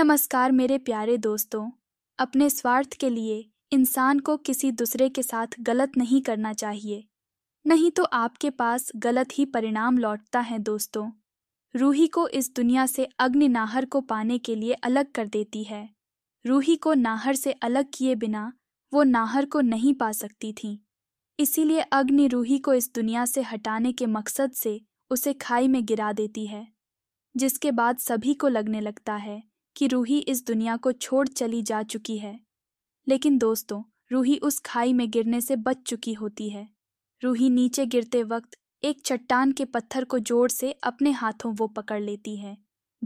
नमस्कार मेरे प्यारे दोस्तों अपने स्वार्थ के लिए इंसान को किसी दूसरे के साथ गलत नहीं करना चाहिए नहीं तो आपके पास गलत ही परिणाम लौटता है दोस्तों रूही को इस दुनिया से अग्नि नाहर को पाने के लिए अलग कर देती है रूही को नाहर से अलग किए बिना वो नाहर को नहीं पा सकती थी इसीलिए अग्नि रूही को इस दुनिया से हटाने के मकसद से उसे खाई में गिरा देती है जिसके बाद सभी को लगने लगता है कि रूही इस दुनिया को छोड़ चली जा चुकी है लेकिन दोस्तों रूही उस खाई में गिरने से बच चुकी होती है रूही नीचे गिरते वक्त एक चट्टान के पत्थर को जोर से अपने हाथों वो पकड़ लेती है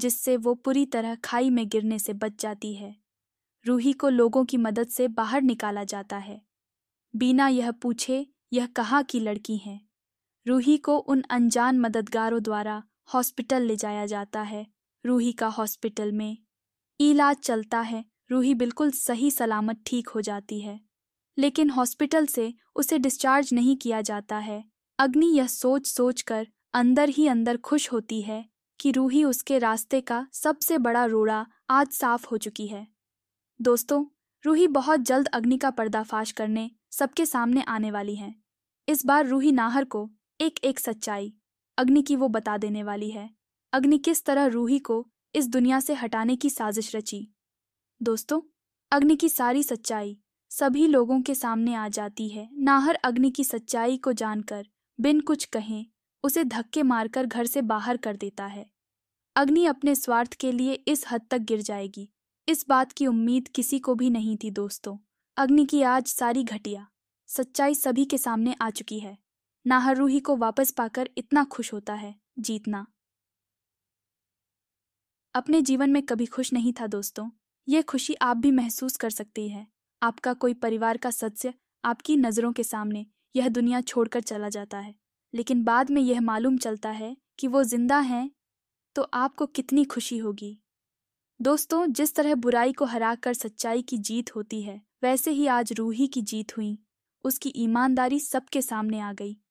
जिससे वो पूरी तरह खाई में गिरने से बच जाती है रूही को लोगों की मदद से बाहर निकाला जाता है बीना यह पूछे यह कहाँ की लड़की हैं रूही को उन अनजान मददगारों द्वारा हॉस्पिटल ले जाया जाता है रूही का हॉस्पिटल में इलाज चलता है रूही बिल्कुल सही सलामत ठीक हो जाती है लेकिन हॉस्पिटल से उसे डिस्चार्ज नहीं किया जाता है अग्नि यह सोच सोच कर अंदर ही अंदर खुश होती है कि रूही उसके रास्ते का सबसे बड़ा रोड़ा आज साफ हो चुकी है दोस्तों रूही बहुत जल्द अग्नि का पर्दाफाश करने सबके सामने आने वाली है इस बार रूही नाहर को एक एक सच्चाई अग्नि की वो बता देने वाली है अग्नि किस तरह रूही को इस दुनिया से हटाने की साजिश रची दोस्तों अग्नि की सारी सच्चाई सभी लोगों के सामने आ जाती है नाहर अग्नि की सच्चाई को जानकर बिन कुछ कहें उसे धक्के मारकर घर से बाहर कर देता है अग्नि अपने स्वार्थ के लिए इस हद तक गिर जाएगी इस बात की उम्मीद किसी को भी नहीं थी दोस्तों अग्नि की आज सारी घटिया सच्चाई सभी के सामने आ चुकी है नाहर रूही को वापस पाकर इतना खुश होता है जीतना अपने जीवन में कभी खुश नहीं था दोस्तों ये खुशी आप भी महसूस कर सकती है आपका कोई परिवार का सदस्य आपकी नज़रों के सामने यह दुनिया छोड़कर चला जाता है लेकिन बाद में यह मालूम चलता है कि वो जिंदा हैं तो आपको कितनी खुशी होगी दोस्तों जिस तरह बुराई को हराकर सच्चाई की जीत होती है वैसे ही आज रूही की जीत हुई उसकी ईमानदारी सबके सामने आ गई